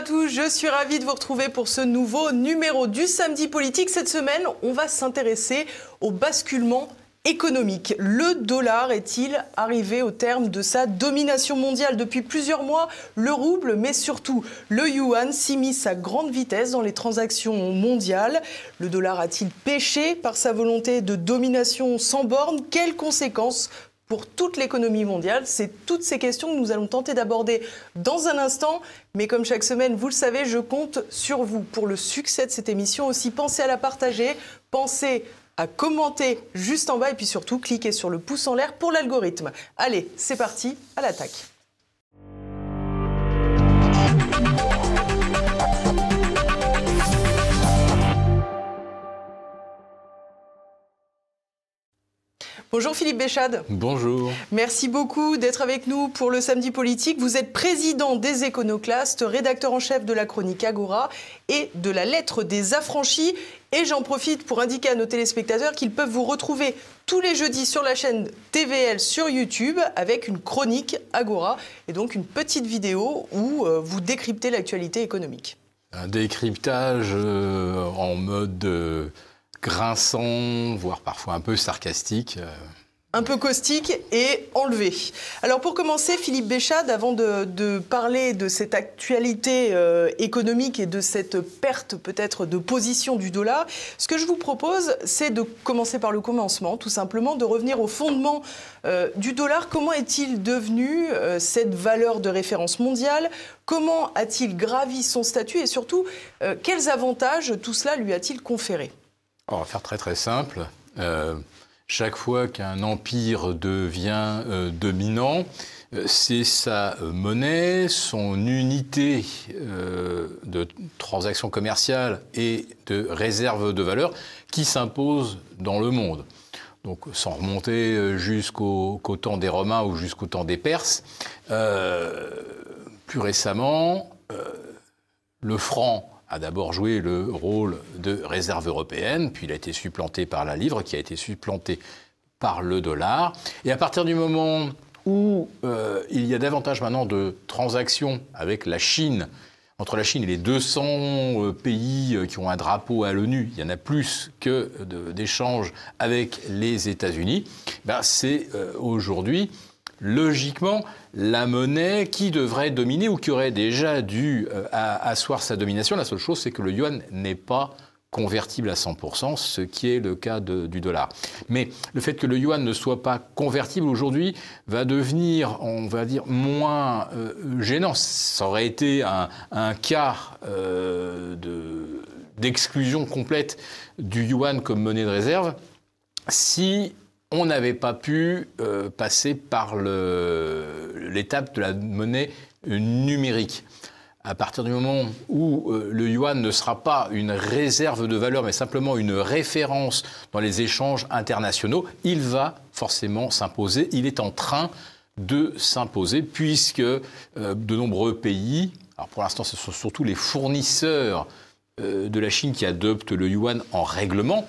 à tous, je suis ravie de vous retrouver pour ce nouveau numéro du Samedi Politique. Cette semaine, on va s'intéresser au basculement économique. Le dollar est-il arrivé au terme de sa domination mondiale Depuis plusieurs mois, le rouble, mais surtout le yuan, s'immisce à grande vitesse dans les transactions mondiales. Le dollar a-t-il pêché par sa volonté de domination sans borne Quelles conséquences pour toute l'économie mondiale. C'est toutes ces questions que nous allons tenter d'aborder dans un instant. Mais comme chaque semaine, vous le savez, je compte sur vous pour le succès de cette émission. Aussi, pensez à la partager, pensez à commenter juste en bas et puis surtout cliquez sur le pouce en l'air pour l'algorithme. Allez, c'est parti, à l'attaque. Bonjour Philippe Béchade. Bonjour. Merci beaucoup d'être avec nous pour le Samedi Politique. Vous êtes président des Éconoclastes, rédacteur en chef de la chronique Agora et de la Lettre des Affranchis. Et j'en profite pour indiquer à nos téléspectateurs qu'ils peuvent vous retrouver tous les jeudis sur la chaîne TVL sur YouTube avec une chronique Agora et donc une petite vidéo où euh, vous décryptez l'actualité économique. Un décryptage euh, en mode euh, grinçant, voire parfois un peu sarcastique. Euh. Un peu caustique et enlevé. Alors pour commencer, Philippe Béchade, avant de, parler de cette actualité euh, économique et de cette perte peut-être de position du dollar, ce que je vous propose, c'est de commencer par le commencement, tout simplement, de revenir au fondement euh, du dollar. Comment est-il devenu cette valeur de référence mondiale Comment a-t-il gravi son statut et surtout, quels avantages tout cela lui a-t-il conféré on va faire très très simple. Euh, chaque fois qu'un empire devient euh, dominant, euh, c'est sa monnaie, son unité de transactions commerciales et de réserve de valeur qui s'impose dans le monde. Donc sans remonter jusqu'au temps des Romains ou jusqu'au temps des Perses, plus récemment, le franc a d'abord joué le rôle de réserve européenne, puis il a été supplanté par la livre, qui a été supplantée par le dollar. Et à partir du moment où euh, il y a davantage maintenant de transactions avec la Chine, entre la Chine et les 200 euh, pays euh, qui ont un drapeau à l'ONU, il y en a plus que d'échanges avec les États-Unis, ben, c'est aujourd'hui logiquement la monnaie qui devrait dominer ou qui aurait déjà dû euh, asseoir sa domination. La seule chose, c'est que le yuan n'est pas convertible à 100%, ce qui est le cas du dollar. Mais le fait que le yuan ne soit pas convertible aujourd'hui va devenir, on va dire, moins euh, gênant. Ça aurait été un, quart cas euh, d'exclusion complète du yuan comme monnaie de réserve si on n'avait pas pu euh, passer par l'étape de la monnaie numérique. À partir du moment où euh, le yuan ne sera pas une réserve de valeur, mais simplement une référence dans les échanges internationaux, il va forcément s'imposer. Il est en train de s'imposer, puisque euh, de nombreux pays, alors pour l'instant ce sont surtout les fournisseurs de la Chine qui adoptent le yuan en règlement,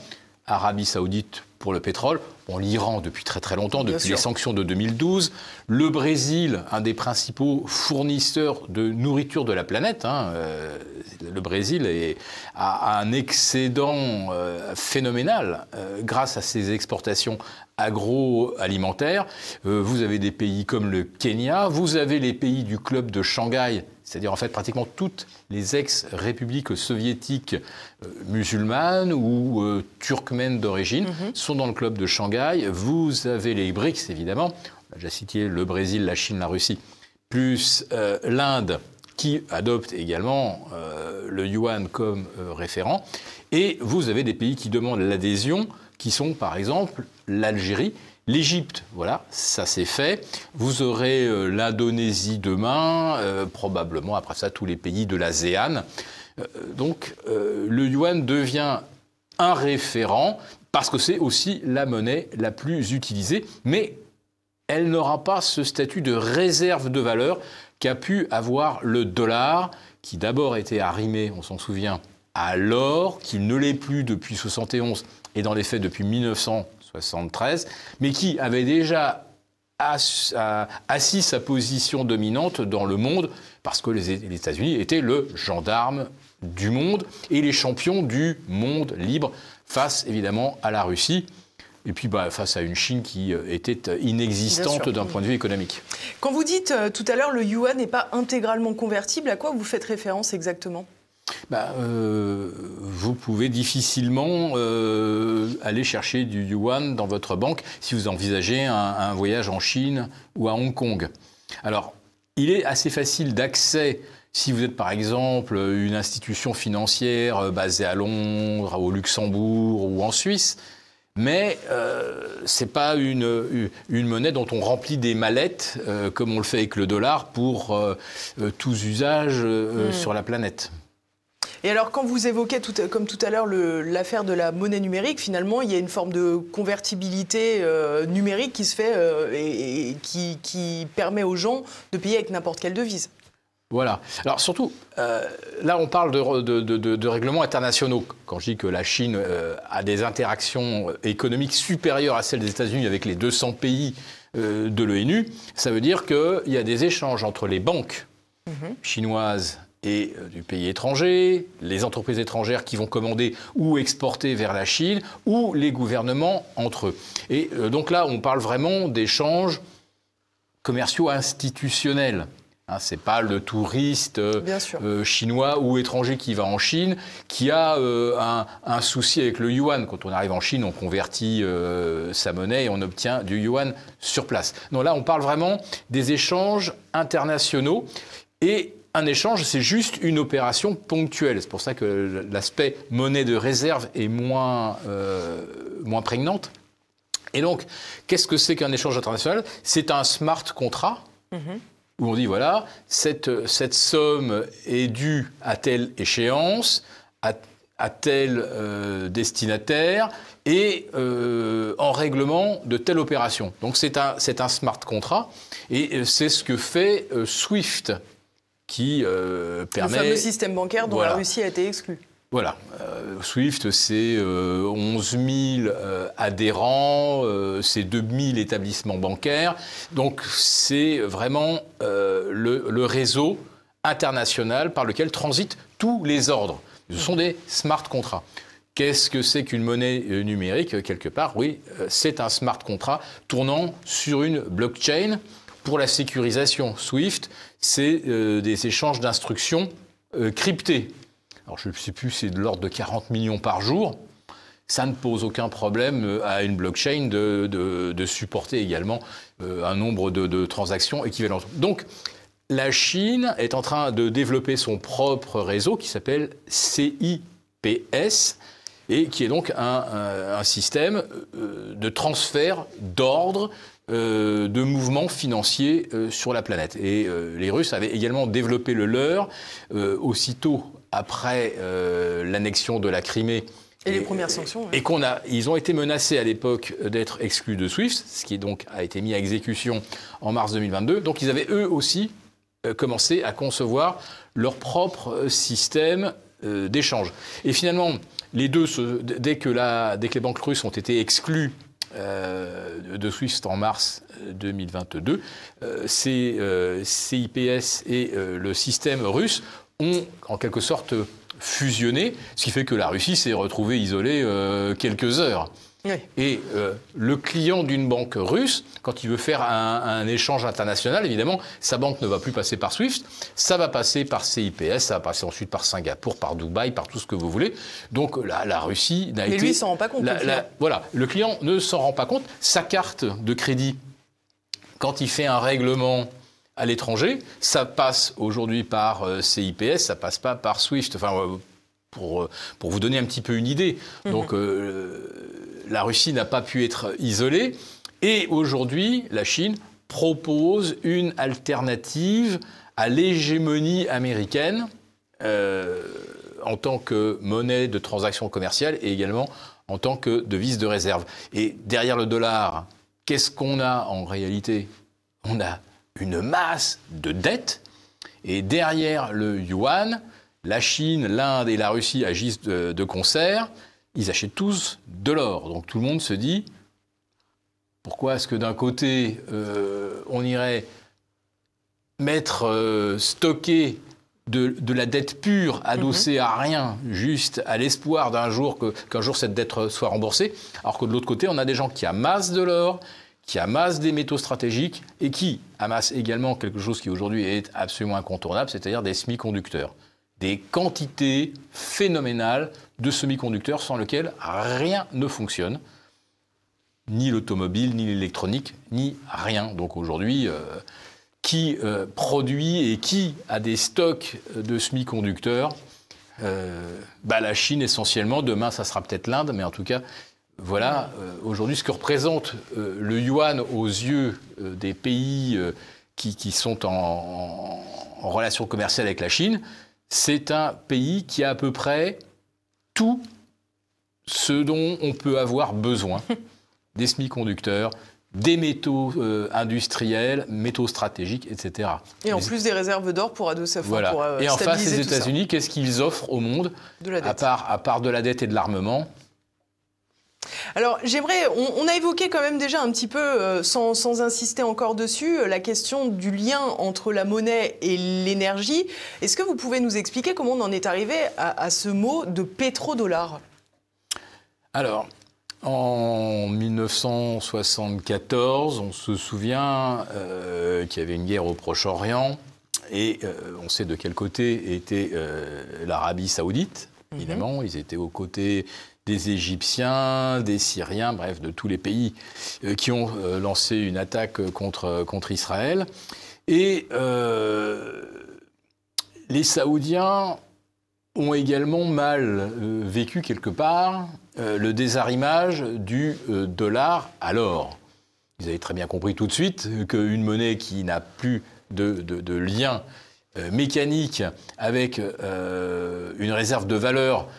Arabie saoudite pour le pétrole. Bon, L'Iran, depuis très très longtemps, depuis les sanctions de 2012. Le Brésil, un des principaux fournisseurs de nourriture de la planète. Hein, euh, le Brésil a un excédent euh, phénoménal euh, grâce à ses exportations agroalimentaire. alimentaire euh, vous avez des pays comme le Kenya, vous avez les pays du club de Shanghai, c'est-à-dire en fait pratiquement toutes les ex-républiques soviétiques euh, musulmanes ou euh, turkmènes d'origine mhm. sont dans le club de Shanghai. Vous avez les BRICS évidemment, on a cité le Brésil, la Chine, la Russie, plus l'Inde qui adopte également le yuan comme référent. Et vous avez des pays qui demandent l'adhésion qui sont par exemple l'Algérie, l'Égypte. Voilà, ça c'est fait. Vous aurez euh, l'Indonésie demain, euh, probablement après ça tous les pays de l'ASEAN. Euh, donc le yuan devient un référent parce que c'est aussi la monnaie la plus utilisée, mais elle n'aura pas ce statut de réserve de valeur qu'a pu avoir le dollar, qui d'abord était arrimé, on s'en souvient, à l'or, qu'il ne l'est plus depuis 71 et dans les faits depuis 1973, mais qui avait déjà assis sa position dominante dans le monde, parce que les États-Unis étaient le gendarme du monde et les champions du monde libre face évidemment à la Russie. Et puis bah, face à une Chine qui euh, était euh, inexistante d'un point de vue économique. Quand vous dites euh, tout à l'heure le yuan n'est pas intégralement convertible, à quoi vous faites référence exactement bah, euh, Vous pouvez difficilement euh, aller chercher du yuan dans votre banque si vous envisagez un, voyage en Chine ou à Hong Kong. Alors, il est assez facile d'accès si vous êtes par exemple une institution financière euh, basée à Londres, au Luxembourg ou en Suisse, mais euh, ce n'est pas une, monnaie dont on remplit des mallettes euh, comme on le fait avec le dollar pour euh, tous usages mm. sur la planète. Et alors, quand vous évoquez, comme tout à l'heure, l'affaire de la monnaie numérique, finalement, il y a une forme de convertibilité euh, numérique qui se fait euh, et, qui, permet aux gens de payer avec n'importe quelle devise. Voilà. Alors surtout, euh, là on parle de, règlements internationaux. Quand je dis que la Chine a des interactions économiques supérieures à celles des États-Unis avec les 200 pays de l'ONU, ça veut dire qu'il y a des échanges entre les banques mhm. chinoises et euh, du pays étranger, les entreprises étrangères qui vont commander ou exporter vers la Chine, ou les gouvernements entre eux. Et euh, donc là, on parle vraiment d'échanges commerciaux institutionnels. Hein, Ce n'est pas le touriste euh, chinois ou étranger qui va en Chine qui a un, souci avec le yuan. Quand on arrive en Chine, on convertit sa monnaie et on obtient du yuan sur place. Non, là, on parle vraiment des échanges internationaux. Et un échange, c'est juste une opération ponctuelle. C'est pour ça que l'aspect monnaie de réserve est moins, euh, moins prégnante. Et donc, qu'est-ce que c'est qu'un échange international C'est un smart contrat où on dit, voilà, cette, cette somme est due à telle échéance, à, à tel euh, destinataire et euh, en règlement de telle opération. Donc c'est un, un smart contrat et c'est ce que fait SWIFT qui euh, permet. Le fameux système bancaire dont la Russie a été exclue. Voilà, euh, Swift, c'est 11 euh, 000 adhérents, c'est 2 000 établissements bancaires. Donc c'est vraiment le, le, réseau international par lequel transitent tous les ordres. Ce sont des smart contrats. Qu'est-ce que c'est qu'une monnaie numérique Quelque part, oui, c'est un smart contrat tournant sur une blockchain pour la sécurisation, SWIFT, c'est euh, des échanges d'instructions euh, cryptées cryptés. Alors je ne sais plus, c'est de l'ordre de 40 millions par jour. Ça ne pose aucun problème euh, à une blockchain de, de, de supporter également un nombre de, de, transactions équivalentes. Donc la Chine est en train de développer son propre réseau qui s'appelle CIPS et qui est donc un, un, un système de transfert d'ordre euh, de mouvements financiers euh, sur la planète. Et euh, les Russes avaient également développé le leur aussitôt après l'annexion de la Crimée. Et, les premières sanctions. Et, qu'on a, ils ont été menacés à l'époque d'être exclus de SWIFT, ce qui donc a été mis à exécution en mars 2022. Donc ils avaient eux aussi commencé à concevoir leur propre système d'échange. Et finalement, les deux, dès que, la, dès que les banques russes ont été exclues euh, de Suisse en mars 2022. Euh, euh, ces CIPS et le système russe ont en quelque sorte fusionné, ce qui fait que la Russie s'est retrouvée isolée quelques heures. Et euh, le client d'une banque russe, quand il veut faire un, échange international, évidemment, sa banque ne va plus passer par SWIFT, ça va passer par CIPS, ça va passer ensuite par Singapour, par Dubaï, par tout ce que vous voulez. Donc la, la Russie n'a été. Mais lui, s'en rend pas compte. voilà, le client ne s'en rend pas compte. Sa carte de crédit, quand il fait un règlement à l'étranger, ça passe aujourd'hui par euh, CIPS, ça passe pas par SWIFT. Enfin, euh, pour, pour vous donner un petit peu une idée. Mmh. Donc, la Russie n'a pas pu être isolée. Et aujourd'hui, la Chine propose une alternative à l'hégémonie américaine euh, en tant que monnaie de transaction commerciale et également en tant que devise de réserve. Et derrière le dollar, qu'est-ce qu'on a en réalité On a une masse de dettes et derrière le yuan, la Chine, l'Inde et la Russie agissent de concert ils achètent tous de l'or. Donc tout le monde se dit, pourquoi est-ce que d'un côté, euh, on irait mettre, stocké euh, stocker de, la dette pure, adossée mhm. à rien, juste à l'espoir d'un jour qu'un jour cette dette soit remboursée, alors que de l'autre côté, on a des gens qui amassent de l'or, qui amassent des métaux stratégiques et qui amassent également quelque chose qui aujourd'hui est absolument incontournable, c'est-à-dire des semi-conducteurs des quantités phénoménales de semi-conducteurs sans lesquels rien ne fonctionne. Ni l'automobile, ni l'électronique, ni rien. Donc aujourd'hui, euh, qui euh, produit et qui a des stocks de semi-conducteurs euh, bah, La Chine essentiellement, demain ça sera peut-être l'Inde, mais en tout cas, voilà aujourd'hui ce que représente le yuan aux yeux des pays qui, sont en, en relation commerciale avec la Chine c'est un pays qui a à peu près tout ce dont on peut avoir besoin. des semi-conducteurs, des métaux euh, industriels, métaux stratégiques, etc. Et en plus des réserves d'or pour adosser voilà. pour euh, Et en face, les États-Unis, qu'est-ce qu'ils offrent au monde de à part de la dette et de l'armement, alors j'aimerais, on, a évoqué quand même déjà un petit peu, euh, sans, insister encore dessus, euh, la question du lien entre la monnaie et l'énergie. Est-ce que vous pouvez nous expliquer comment on en est arrivé à, ce mot de pétrodollar Alors, en 1974, on se souvient euh, qu'il y avait une guerre au Proche-Orient et on sait de quel côté était l'Arabie saoudite. Mhm. Évidemment, ils étaient aux côtés des Égyptiens, des Syriens, bref, de tous les pays euh, qui ont euh, lancé une attaque euh, contre, contre Israël. Et les Saoudiens ont également mal vécu quelque part le désarrimage du dollar à l'or. Vous avez très bien compris tout de suite qu'une monnaie qui n'a plus de, de, de lien mécanique avec une réserve de valeur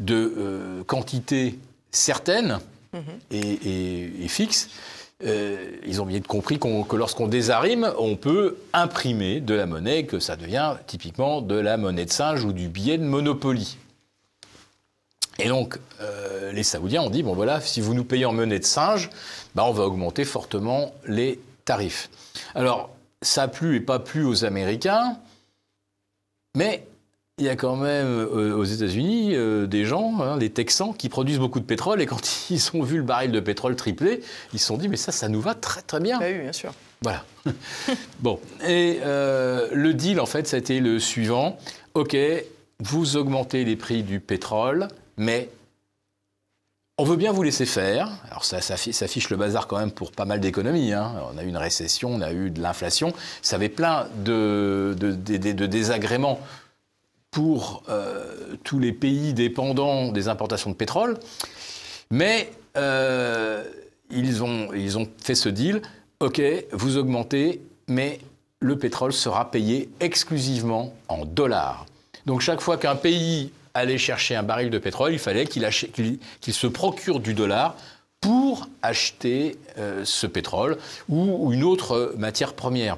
de euh, quantité certaine mhm. et, fixe, euh, ils ont bien compris que lorsqu'on désarime, on peut imprimer de la monnaie, que ça devient typiquement de la monnaie de singe ou du billet de Monopoly. Et donc, euh, les Saoudiens ont dit, bon voilà, si vous nous payez en monnaie de singe, bah, on va augmenter fortement les tarifs. Alors, ça a plu et pas plu aux Américains, mais il y a quand même euh, aux États-Unis euh, des gens, hein, des Texans, qui produisent beaucoup de pétrole et quand ils ont vu le baril de pétrole tripler, ils se sont dit mais ça, ça nous va très très bien. Bah oui, bien sûr. Voilà. bon. Et euh, le deal, en fait, ça a été le suivant. OK, vous augmentez les prix du pétrole, mais on veut bien vous laisser faire. Alors ça, ça, le bazar quand même pour pas mal d'économies. Hein. On a eu une récession, on a eu de l'inflation. Ça avait plein de, de, de désagréments pour euh, tous les pays dépendants des importations de pétrole, mais euh, ils, ont, ils ont fait ce deal, ok, vous augmentez, mais le pétrole sera payé exclusivement en dollars. Donc chaque fois qu'un pays allait chercher un baril de pétrole, il fallait qu'il se procure du dollar pour acheter euh, ce pétrole ou une autre matière première.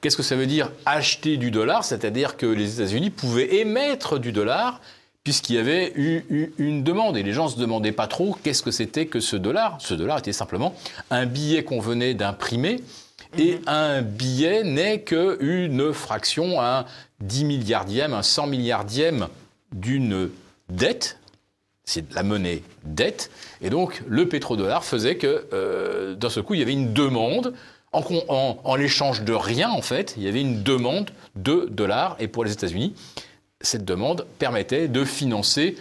Qu'est-ce que ça veut dire acheter du dollar C'est-à-dire que les États-Unis pouvaient émettre du dollar puisqu'il y avait eu, une demande et les gens ne se demandaient pas trop qu'est-ce que c'était que ce dollar. Ce dollar était simplement un billet qu'on venait d'imprimer mhm. et un billet n'est qu'une fraction, un 10 milliardième, un 100 milliardième d'une dette. C'est de la monnaie dette. Et donc, le pétrodollar faisait que, dans euh, d'un coup, il y avait une demande en, en, l'échange de rien, en fait, il y avait une demande de dollars. Et pour les États-Unis, cette demande permettait de financer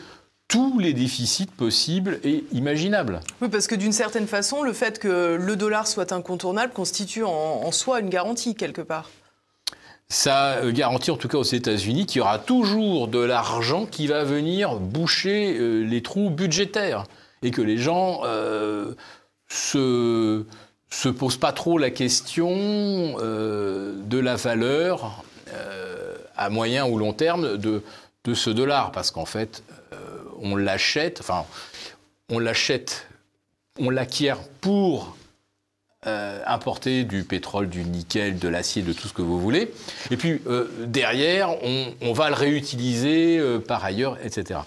tous les déficits possibles et imaginables. Oui, parce que d'une certaine façon, le fait que le dollar soit incontournable constitue en, soi une garantie, quelque part ça garantit en tout cas aux États-Unis qu'il y aura toujours de l'argent qui va venir boucher euh, les trous budgétaires et que les gens euh, se se pose pas trop la question euh, de la valeur euh, à moyen ou long terme de, de ce dollar, parce qu'en fait, euh, on l'achète, enfin, on l'achète, on l'acquiert pour importer du pétrole, du nickel, de l'acier, de tout ce que vous voulez, et puis derrière, on, va le réutiliser par ailleurs, etc.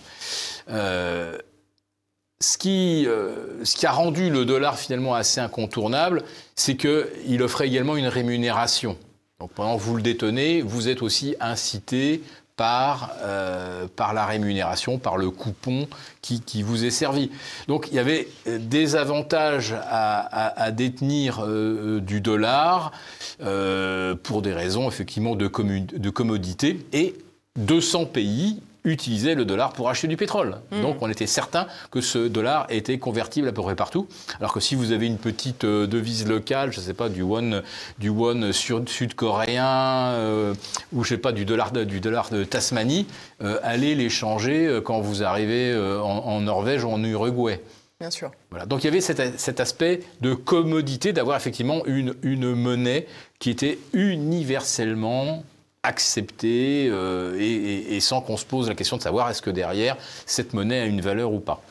Euh, ce qui, a rendu le dollar finalement assez incontournable, c'est qu'il offrait également une rémunération. Donc pendant que vous le détenez, vous êtes aussi incité par, euh, la rémunération, par le coupon qui, vous est servi. Donc il y avait euh, des avantages à, détenir du dollar pour des raisons effectivement de, de commodité et 200 pays utiliser le dollar pour acheter du pétrole. Hmm. Donc on était certain que ce dollar était convertible à peu près partout. Alors que si vous avez une petite euh, devise locale, je ne sais pas, du won, du won sud-coréen euh, ou je sais pas, du dollar de, du dollar de Tasmanie, euh, allez l'échanger quand vous arrivez en, Norvège ou en Uruguay. Bien sûr. Voilà. Donc il y avait cet, cet aspect de commodité d'avoir effectivement une, une monnaie qui était universellement accepter euh, et, sans qu'on se pose la question de savoir est-ce que derrière cette monnaie a une valeur ou pas.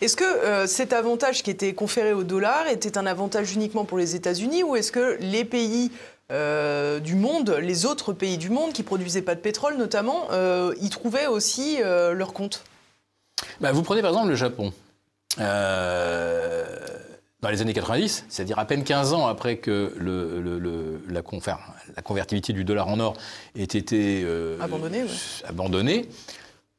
Est-ce que euh, cet avantage qui était conféré au dollar était un avantage uniquement pour les États-Unis ou est-ce que les pays euh, du monde, les autres pays du monde qui produisaient pas de pétrole notamment, y trouvaient aussi leur compte bah, Vous prenez par exemple le Japon dans les années 90, c'est-à-dire à peine 15 ans après que la, convertibilité du dollar en or ait été euh, abandonnée,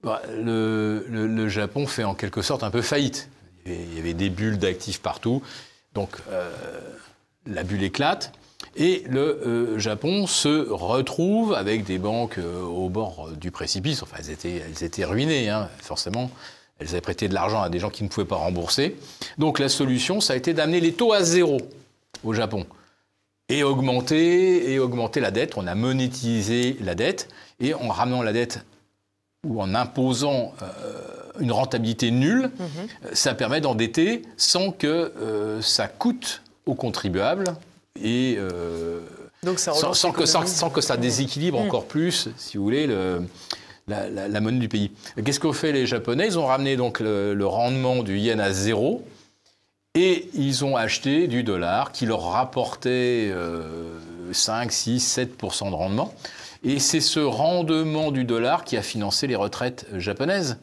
bah, le, Japon fait en quelque sorte un peu faillite. Il y avait, des bulles d'actifs partout, donc euh, la bulle éclate. Et le euh, Japon se retrouve avec des banques au bord du précipice. Enfin, elles étaient, étaient ruinées, hein, forcément. Elles avaient prêté de l'argent à des gens qui ne pouvaient pas rembourser. Donc la solution, ça a été d'amener les taux à zéro au Japon. Et augmenter, et augmenter la dette. On a monétisé la dette. Et en ramenant la dette ou en imposant euh, une rentabilité nulle, mhm. ça permet d'endetter sans que euh, ça coûte aux contribuables et euh, Donc sans, que, ça mhm. déséquilibre mhm. encore plus, si vous voulez, le, la, monnaie du pays. Qu'est-ce qu'ont fait les Japonais Ils ont ramené donc le, rendement du yen à zéro et ils ont acheté du dollar qui leur rapportait 5, 6, 7 de rendement. Et c'est ce rendement du dollar qui a financé les retraites japonaises.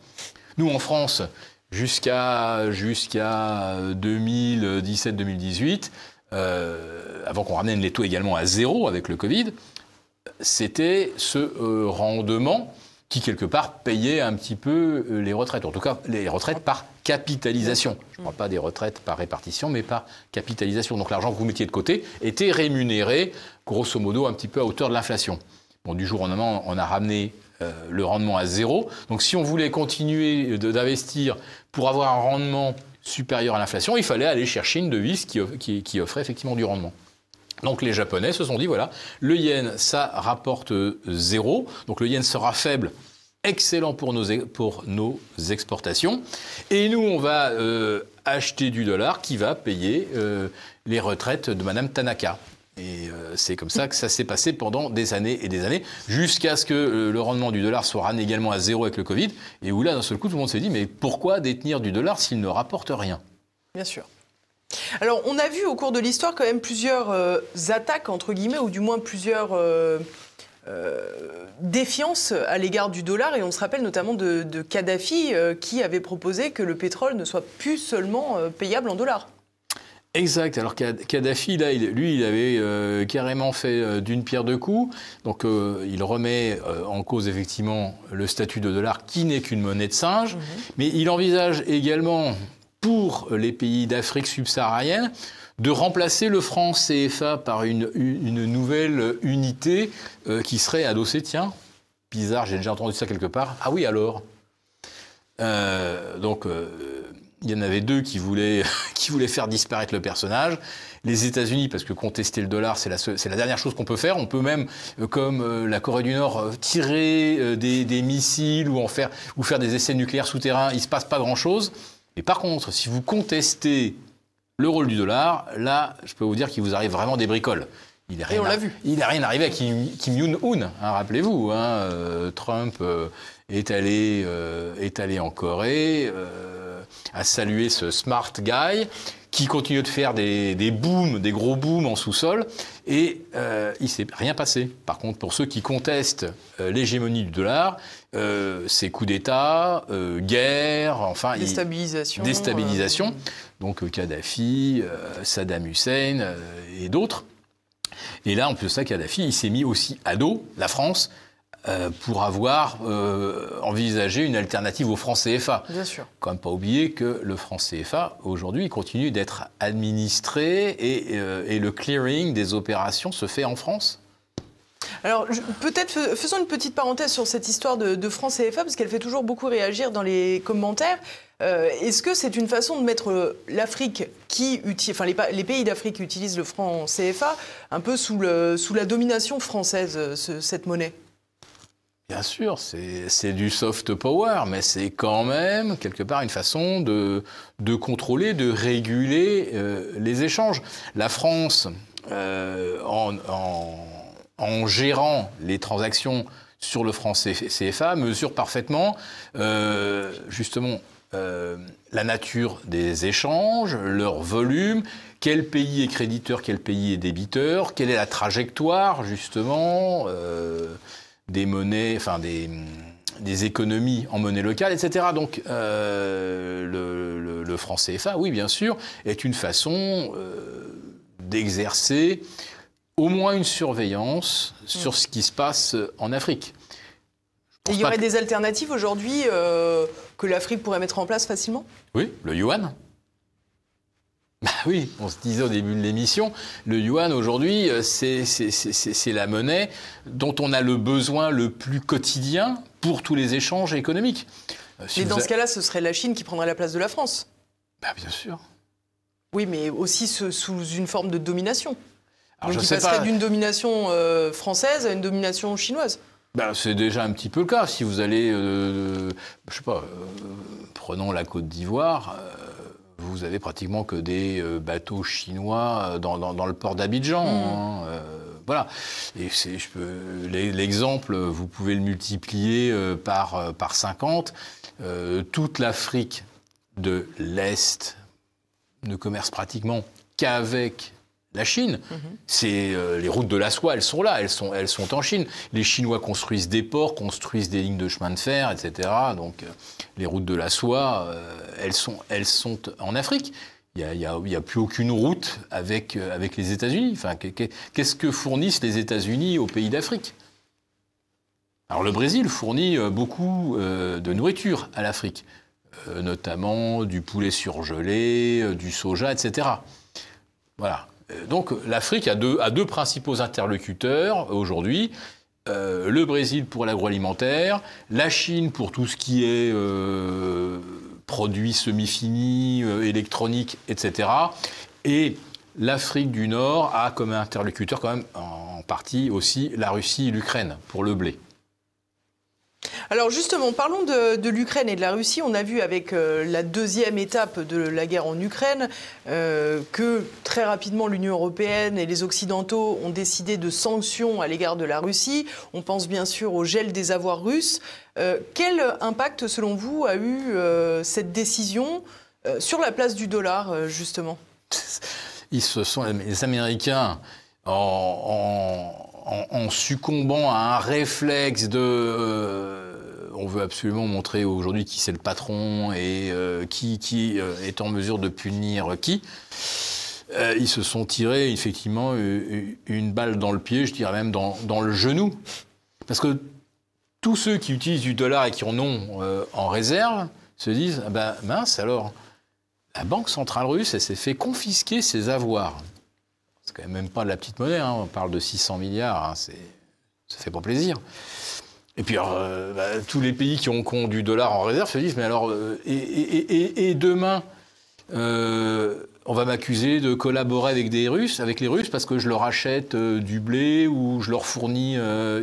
Nous, en France, jusqu'à jusqu'à 2017-2018, euh, avant qu'on ramène les taux également à zéro avec le Covid, c'était ce euh, rendement qui quelque part payaient un petit peu euh, les retraites, en tout cas les retraites par capitalisation. Je ne parle pas des retraites par répartition, mais par capitalisation. Donc l'argent que vous mettiez de côté était rémunéré, grosso modo, un petit peu à hauteur de l'inflation. Bon, du jour au lendemain, on a ramené euh, le rendement à zéro. Donc si on voulait continuer euh, d'investir pour avoir un rendement supérieur à l'inflation, il fallait aller chercher une devise qui, qui, qui offrait effectivement du rendement. Donc les Japonais se sont dit, voilà, le yen, ça rapporte euh, zéro, donc le yen sera faible excellent pour nos, pour nos exportations. Et nous, on va euh, acheter du dollar qui va payer euh, les retraites de Madame Tanaka. Et c'est comme ça que ça s'est passé pendant des années et des années, jusqu'à ce que le rendement du dollar soit également à zéro avec le Covid, et où là, d'un seul coup, tout le monde s'est dit, mais pourquoi détenir du dollar s'il ne rapporte rien Bien sûr. Alors, on a vu au cours de l'histoire quand même plusieurs euh, attaques, entre guillemets, ou du moins plusieurs... Euh, euh, défiances à l'égard du dollar et on se rappelle notamment de, Kadhafi qui avait proposé que le pétrole ne soit plus seulement payable en dollars. Exact. Alors Kadhafi, là, lui, il avait carrément fait d'une pierre deux coups. Donc il remet en cause effectivement le statut de dollar qui n'est qu'une monnaie de singe. Mmh. Mais il envisage également, pour les pays d'Afrique subsaharienne de remplacer le franc CFA par une, nouvelle unité euh, qui serait adossée, tiens, bizarre, j'ai déjà entendu ça quelque part, ah oui alors. Euh, donc euh, il y en avait deux qui voulaient, qui voulaient faire disparaître le personnage. Les États-Unis, parce que contester le dollar, c'est la, dernière chose qu'on peut faire. On peut même, comme la Corée du Nord, tirer des, missiles ou, ou faire des essais nucléaires souterrains. Il ne se passe pas grand-chose. Mais par contre, si vous contestez le rôle du dollar, là, je peux vous dire qu'il vous arrive vraiment des bricoles. Il a rien on l'a vu. Il n'a rien arrivé à Kim, Kim Jong-un, hein, rappelez-vous. Hein, euh, Trump euh, euh, est, allé, en Corée, à saluer ce smart guy qui continue de faire des, des booms, des gros booms en sous-sol. Et euh, il ne s'est rien passé. Par contre, pour ceux qui contestent euh, l'hégémonie du dollar, euh, ces coups d'État, guerre, enfin... Déstabilisation. déstabilisation. Donc Kadhafi, Saddam Hussein et d'autres. Et là, on peut de ça, Kadhafi, il s'est mis aussi à dos la France euh, pour avoir euh, envisagé une alternative au franc CFA. Bien sûr. Quand même pas oublier que le franc CFA, aujourd'hui, continue d'être administré euh, et, le clearing des opérations se fait en France. Alors, peut-être faisons une petite parenthèse sur cette histoire de, franc CFA, parce qu'elle fait toujours beaucoup réagir dans les commentaires. Est-ce que c'est une façon de mettre l'Afrique, qui enfin les, pays d'Afrique utilisent le franc CFA, un peu sous, la domination française, cette monnaie Bien sûr, c'est du soft power, mais c'est quand même quelque part une façon de, contrôler, de réguler euh, les échanges. La France, euh, en, gérant les transactions sur le franc CFA, mesure parfaitement euh, justement la nature des échanges, leur volume, quel pays est créditeur, quel pays est débiteur, quelle est la trajectoire justement des monnaies, enfin des, économies en monnaie locale, etc. Donc euh, le, franc CFA, oui bien sûr, est une façon euh, d'exercer au moins une surveillance sur ce qui se passe en Afrique. il y aurait des alternatives aujourd'hui euh, que l'Afrique pourrait mettre en place facilement Oui, le yuan. Bah oui, on se disait au début de l'émission, le yuan aujourd'hui, euh, c'est la monnaie dont on a le besoin le plus quotidien pour tous les échanges économiques. Euh, mais dans ce cas-là, ce serait la Chine qui prendrait la place de la France bah Bien sûr. Oui, mais aussi sous une forme de domination. Alors passerait d'une domination euh, française à une domination chinoise. Bah, c'est déjà un petit peu le cas. Si vous allez, je je sais pas, prenons la Côte d'Ivoire, vous avez pratiquement que des euh, bateaux chinois euh, dans, le port d'Abidjan. Mm. Hein, euh, voilà. l'exemple, vous pouvez le multiplier par, par 50. toute l'Afrique de l'Est ne commerce pratiquement qu'avec la Chine. Mhm. C'est euh, les routes de la soie, elles sont là, elles sont, elles sont en Chine. Les Chinois construisent des ports, construisent des lignes de chemin de fer, etc. Donc euh, les routes de la soie, euh, elles, sont, elles sont en Afrique. Il n'y a, plus aucune route avec, avec les États-Unis. Enfin, qu'est-ce que fournissent les États-Unis aux pays d'Afrique Alors le Brésil fournit beaucoup de nourriture à l'Afrique, notamment du poulet surgelé, du soja, etc. Voilà. Euh, donc l'Afrique a deux, principaux interlocuteurs aujourd'hui. Euh, le Brésil pour l'agroalimentaire, la Chine pour tout ce qui est euh, produits semi-finis, électronique, électroniques, etc. Et l'Afrique du Nord a comme interlocuteur quand même en partie aussi la Russie et l'Ukraine pour le blé. Alors justement, parlons de, l'Ukraine et de la Russie. On a vu avec euh, la deuxième étape de la guerre en Ukraine euh, que très rapidement l'Union européenne et les Occidentaux ont décidé de sanctions à l'égard de la Russie. On pense bien sûr au gel des avoirs russes. Euh, quel impact selon vous a eu cette décision sur la place du dollar justement Ils sont les Américains en en, succombant à un réflexe de euh, on veut absolument montrer aujourd'hui qui c'est le patron et euh, qui, euh, est en mesure de punir qui. ils se sont tirés effectivement une, balle dans le pied, je dirais même dans, le genou. Parce que tous ceux qui utilisent du dollar et qui en ont en réserve se disent ah ben, mince alors, la Banque centrale russe, elle s'est fait confisquer ses avoirs. C'est quand même pas de la petite monnaie, hein. on parle de 600 milliards, hein. c'est, ça fait pas plaisir. Et puis euh, bah, tous les pays qui ont, du dollar en réserve se disent, mais alors, euh, et, demain, euh, on va m'accuser de collaborer avec des Russes, avec les Russes, parce que je leur achète du blé ou je leur fournis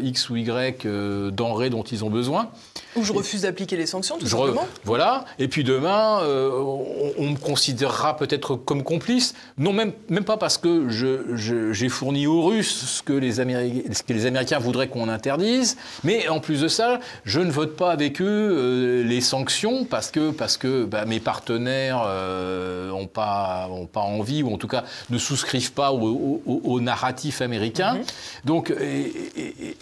X ou Y denrées dont ils ont besoin. Ou je refuse d'appliquer les sanctions, tout simplement. Voilà. Et puis demain, euh, on, me considérera peut-être comme complice. Non, même, même pas parce que j'ai je, j'ai fourni aux Russes ce que les, que les Américains voudraient qu'on interdise. Mais en plus de ça, je ne vote pas avec eux euh, les sanctions parce que, parce que bah, mes partenaires n'ont euh, pas, ont pas envie, ou en tout cas ne souscrivent pas au, au, narratif américain. Mm-hmm. Donc, et,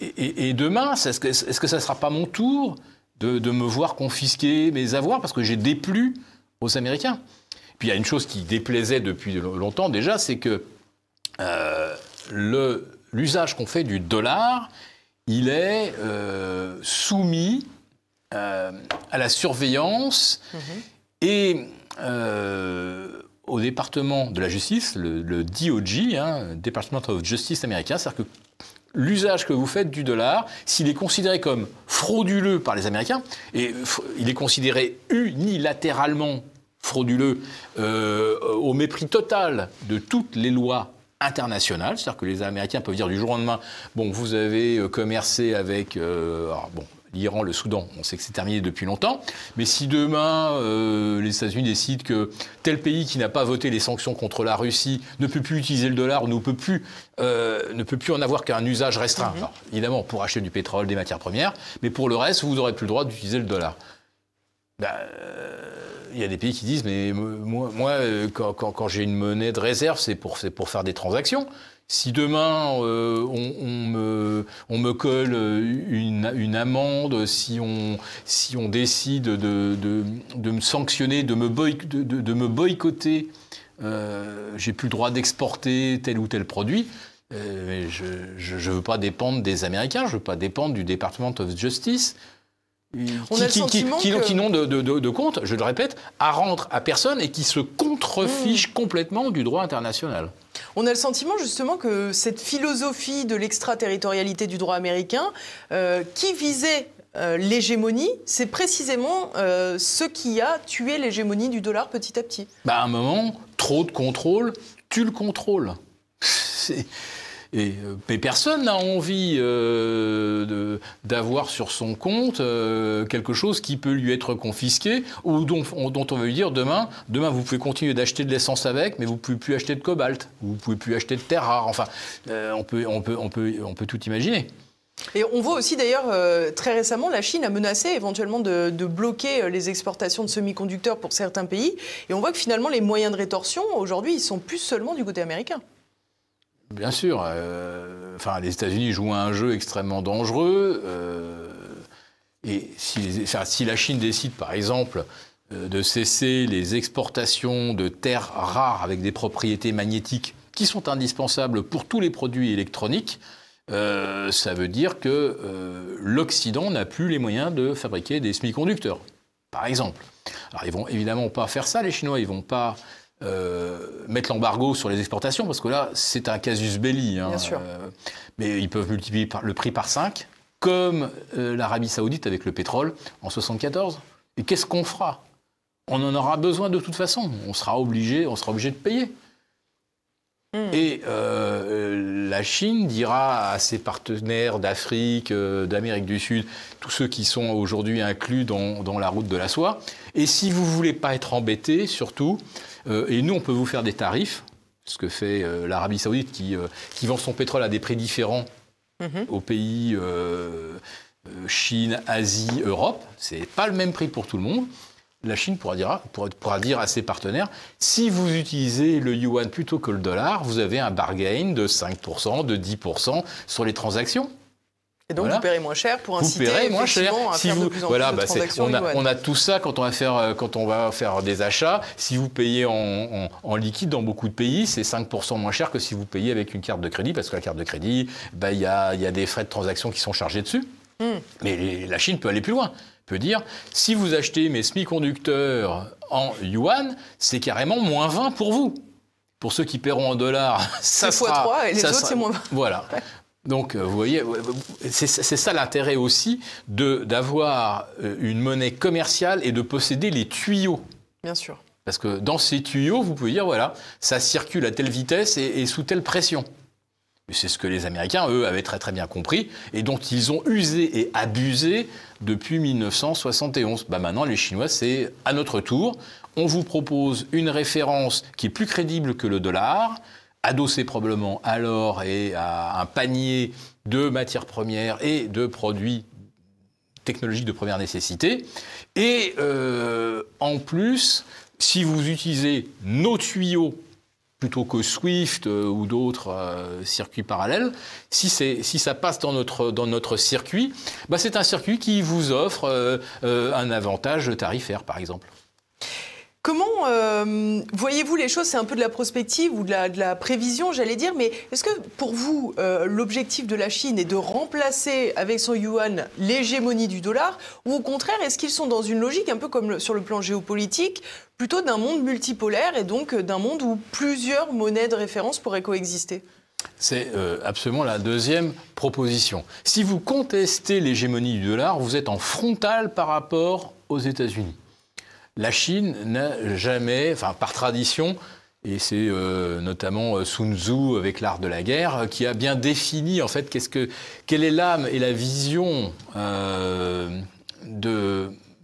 et, et, demain, est-ce que, est -ce que ça ne sera pas mon tour de, me voir confisquer mes avoirs parce que j'ai déplu aux Américains. Puis il y a une chose qui déplaisait depuis longtemps déjà, c'est que euh, l'usage qu'on fait du dollar, il est euh, soumis euh, à la surveillance mmh et au département de la justice, le, le DOJ, hein, Department of Justice américain, cest que l'usage que vous faites du dollar, s'il est considéré comme frauduleux par les Américains, et il est considéré unilatéralement frauduleux euh, au mépris total de toutes les lois internationales, c'est-à-dire que les Américains peuvent dire du jour au lendemain, bon, vous avez euh, commercé avec, euh, bon, l'Iran, le Soudan, on sait que c'est terminé depuis longtemps. Mais si demain euh, les États-Unis décident que tel pays qui n'a pas voté les sanctions contre la Russie ne peut plus utiliser le dollar, ne peut plus, euh, ne peut plus en avoir qu'un usage restreint, mhm. évidemment pour acheter du pétrole, des matières premières, mais pour le reste, vous n'aurez plus le droit d'utiliser le dollar. Ben, euh, il y a des pays qui disent, mais moi, quand, j'ai une monnaie de réserve, c'est pour faire des transactions. Si demain euh, on, me, colle euh, une, amende, si on, si on décide de, de, me sanctionner, de me, boycotter, euh, j'ai plus le droit d'exporter tel ou tel produit. je ne veux pas dépendre des Américains, je ne veux pas dépendre du Department of Justice qui, n'ont de, de, compte, je le répète, à rendre à personne et qui se contrefichent mmh. complètement du droit international. On a le sentiment justement que cette philosophie de l'extraterritorialité du droit américain, euh, qui visait euh, l'hégémonie, c'est précisément euh, ce qui a tué l'hégémonie du dollar petit à petit. Bah à un moment, trop de contrôle tue le contrôle. C'est... Et, euh, personne n'a envie euh, d'avoir sur son compte euh, quelque chose qui peut lui être confisqué ou dont, on veut lui dire demain, demain vous pouvez continuer d'acheter de l'essence avec, mais vous ne pouvez plus acheter de cobalt, vous pouvez plus acheter de terres rares. Enfin, on, peut, tout imaginer. Et on voit aussi d'ailleurs très récemment la Chine a menacé éventuellement de, bloquer les exportations de semi-conducteurs pour certains pays. Et on voit que finalement les moyens de rétorsion aujourd'hui ils sont plus seulement du côté américain. Bien sûr. Euh, enfin, les États-Unis jouent un jeu extrêmement dangereux. Euh, et si, la Chine décide, par exemple, euh, de cesser les exportations de terres rares avec des propriétés magnétiques qui sont indispensables pour tous les produits électroniques, ça veut dire que l'Occident n'a plus les moyens de fabriquer des semi-conducteurs, par exemple. Alors, ils vont évidemment pas faire ça, les Chinois. Ils vont pas euh, mettre l'embargo sur les exportations, parce que là, c'est un casus belli. Hein, euh, mais ils peuvent multiplier le prix par 5, comme euh, l'Arabie saoudite avec le pétrole en 1974. Et qu'est-ce qu'on fera On en aura besoin de toute façon. On sera obligé, on sera obligé de payer. Hmm. Et la Chine dira à ses partenaires d'Afrique, d'Amérique du Sud, tous ceux qui sont aujourd'hui inclus dans, la route de la soie, et si vous voulez pas être embêtés, surtout, euh, et nous, on peut vous faire des tarifs, ce que fait euh, l'Arabie saoudite euh, qui, vend son pétrole à des prix différents mhm. aux pays Chine, Asie, Europe. Ce n'est pas le même prix pour tout le monde la Chine pourra dire, pourra dire, à ses partenaires, si vous utilisez le yuan plutôt que le dollar, vous avez un bargain de 5%, de 10% sur les transactions. Et donc vous paierez moins cher pour inciter vous moins en voilà, bah, on a, tout ça quand on, va faire, euh, quand on va faire des achats. Si vous payez en, liquide dans beaucoup de pays, c'est 5% moins cher que si vous payez avec une carte de crédit, parce que la carte de crédit, bah, il y, a, y, a, des frais de transaction qui sont chargés dessus. Hmm. Mais la Chine peut aller plus loin peut dire, si vous achetez mes semi-conducteurs en yuan, c'est carrément moins 20 pour vous. Pour ceux qui paieront en dollars, ça sera... 3 et les autres, c'est moins 20. Voilà. Donc, euh, vous voyez, c'est ça l'intérêt aussi d'avoir euh, une monnaie commerciale et de posséder les tuyaux. Bien sûr. Parce que dans ces tuyaux, vous pouvez dire, voilà, ça circule à telle vitesse et, sous telle pression. C'est ce que les Américains, eux, avaient très très bien compris et dont ils ont usé et abusé depuis 1971. Bah, maintenant, les Chinois, c'est à notre tour. On vous propose une référence qui est plus crédible que le dollar, adossé probablement à l'or et à un panier de matières premières et de produits technologiques de première nécessité. Et euh, en plus, si vous utilisez nos tuyaux plutôt que Swift euh, ou d'autres euh, circuits parallèles, si, si, ça passe dans notre, dans notre circuit, bah, c'est un circuit qui vous offre un avantage tarifaire, par exemple. Comment euh, voyez-vous les choses C'est un peu de la prospective ou de la, prévision, j'allais dire, mais est-ce que pour vous, euh, l'objectif de la Chine est de remplacer avec son yuan l'hégémonie du dollar Ou au contraire, est-ce qu'ils sont dans une logique un peu comme sur le plan géopolitique, plutôt d'un monde multipolaire et donc euh, d'un monde où plusieurs monnaies de référence pourraient coexister c'est absolument la deuxième proposition. Si vous contestez l'hégémonie du dollar, vous êtes en frontal par rapport aux États-Unis la Chine n'a jamais, enfin par tradition, et c'est euh, notamment euh, Sun Tzu avec l'art de la guerre euh, qui a bien défini en fait quelle est l'âme et la vision de,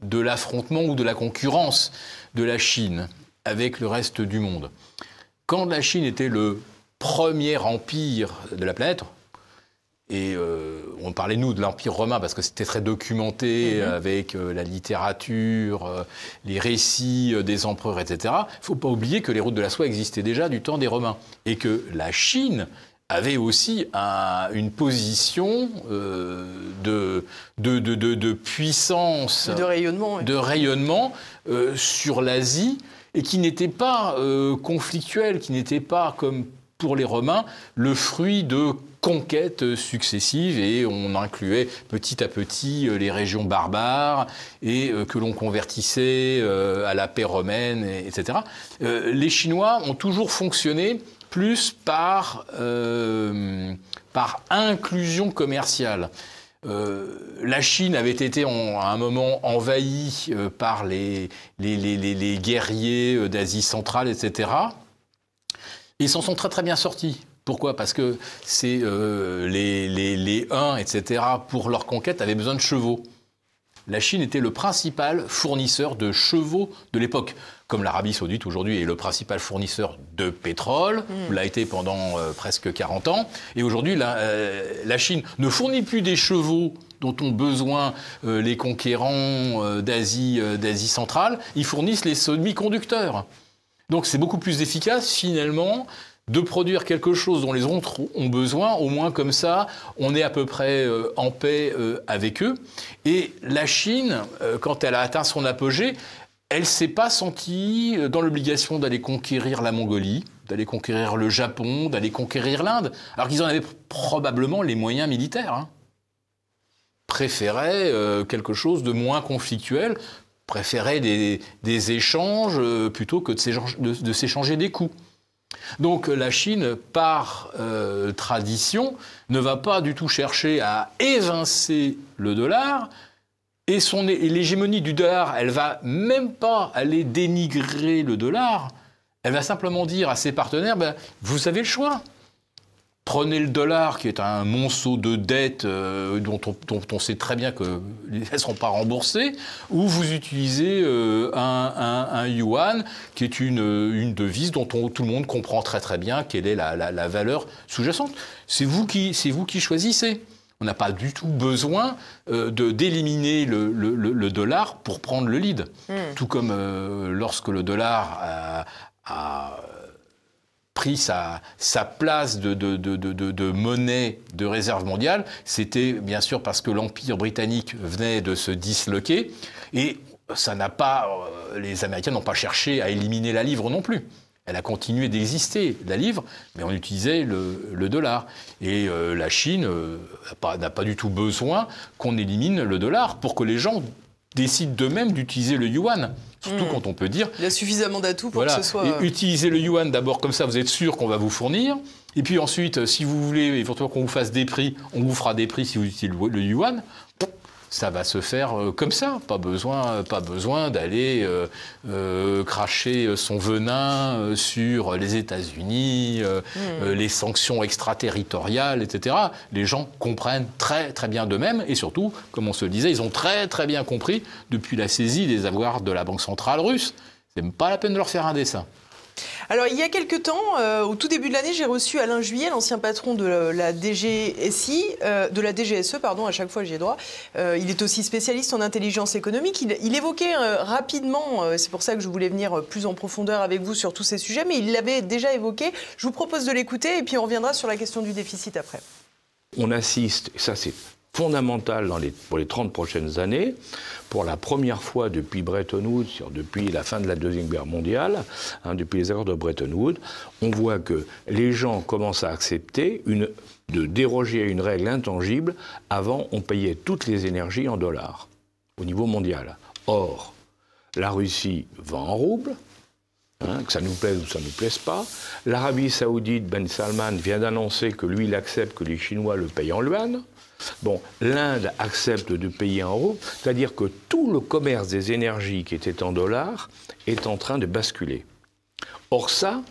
de l'affrontement ou de la concurrence de la Chine avec le reste du monde. Quand la Chine était le premier empire de la planète, et euh, on parlait, nous, de l'Empire romain, parce que c'était très documenté, mhm. avec euh, la littérature, euh, les récits des empereurs, etc. Il ne faut pas oublier que les routes de la soie existaient déjà du temps des Romains, et que la Chine avait aussi une position de de, puissance, de rayonnement, de rayonnement sur l'Asie, et qui n'était pas conflictuelle, qui n'était pas comme pour les Romains le fruit de conquêtes successives et on incluait petit à petit euh, les régions barbares et euh, que l'on convertissait euh, à la paix romaine, etc. Les Chinois ont toujours fonctionné plus par, euh, par inclusion commerciale. la Chine avait été en, à un moment envahie par les, les, les, les guerriers d'Asie centrale, etc. Ils s'en sont très très bien sortis. Pourquoi Parce que c'est euh, les, les, les, Huns, etc., pour leur conquête, avaient besoin de chevaux. La Chine était le principal fournisseur de chevaux de l'époque, comme l'Arabie saoudite aujourd'hui est le principal fournisseur de pétrole, mm. l'a été pendant euh, presque 40 ans. Et aujourd'hui, la, euh, la Chine ne fournit plus des chevaux dont ont besoin les conquérants d'Asie centrale, ils fournissent les semi-conducteurs. Donc c'est beaucoup plus efficace finalement de produire quelque chose dont les autres ont besoin, au moins comme ça, on est à peu près euh, en paix euh, avec eux. Et la Chine, euh, quand elle a atteint son apogée, elle s'est pas sentie dans l'obligation d'aller conquérir la Mongolie, d'aller conquérir le Japon, d'aller conquérir l'Inde, alors qu'ils en avaient probablement les moyens militaires. Préférait hein. Préféraient quelque chose de moins conflictuel préférait des, échanges euh, plutôt que de s'échanger des coûts. Donc euh, la Chine, par euh, tradition, ne va pas du tout chercher à évincer le dollar. Et, son, l'hégémonie du dollar, elle va même pas aller dénigrer le dollar. Elle va simplement dire à ses partenaires, ben, vous avez le choix. Prenez le dollar, qui est un monceau de dettes euh, dont, on, sait très bien qu'elles ne seront pas remboursées, ou vous utilisez euh, un, yuan, qui est une, euh, devise dont tout le monde comprend très très bien quelle est la, valeur sous-jacente. C'est vous, qui, vous qui choisissez. On n'a pas du tout besoin d'éliminer le, dollar pour prendre le lead. Hmm. Tout comme lorsque le dollar a pris sa, place de, monnaie de réserve mondiale, c'était bien sûr parce que l'Empire britannique venait de se disloquer et ça n'a pas, euh, les Américains n'ont pas cherché à éliminer la livre non plus. Elle a continué d'exister, la livre, mais on utilisait le, dollar. Et euh, la Chine euh, n'a pas, du tout besoin qu'on élimine le dollar pour que les gens décident d'eux-mêmes d'utiliser le yuan. Surtout hmm. quand on peut dire. Il y a suffisamment d'atouts pour que ce soit. Euh, utilisez le yuan d'abord, comme ça vous êtes sûr qu'on va vous fournir. Et puis ensuite, euh, si vous voulez, il faut qu'on vous fasse des prix, on vous fera des prix si vous utilisez le yuan ça va se faire euh, comme ça. Pas besoin, pas besoin d'aller euh, euh, cracher son venin sur les États-Unis, hmm. les sanctions extraterritoriales, etc. Les gens comprennent très très bien d'eux-mêmes et surtout, comme on se le disait, ils ont très très bien compris depuis la saisie des avoirs de la Banque centrale russe. C'est pas la peine de leur faire un dessin. Alors, il y a quelques temps, euh, au tout début de l'année, j'ai reçu Alain Juillet, l'ancien patron de la DGSI, euh, de la DGSE, pardon, à chaque fois j'ai droit. Euh, il est aussi spécialiste en intelligence économique. Il, il évoquait rapidement, c'est pour ça que je voulais venir plus en profondeur avec vous sur tous ces sujets, mais il l'avait déjà évoqué. Je vous propose de l'écouter et puis on reviendra sur la question du déficit après. On assiste, ça c'est fondamentale dans pour les 30 prochaines années. Pour la première fois depuis Bretton Woods, depuis la fin de la Deuxième Guerre mondiale, hein, depuis les accords de Bretton Woods, on voit que les gens commencent à accepter une, de déroger à une règle intangible. Avant, on payait toutes les énergies en dollars au niveau mondial. Or, la Russie vend en roubles, hein, que ça nous plaise ou ça ne nous plaise pas. L'Arabie saoudite, Ben Salman, vient d'annoncer que lui, il accepte que les Chinois le payent en yuan. Bon, l'Inde accepte de payer en euros, c'est-à-dire que tout le commerce des énergies qui était en dollars est en train de basculer. Or ça,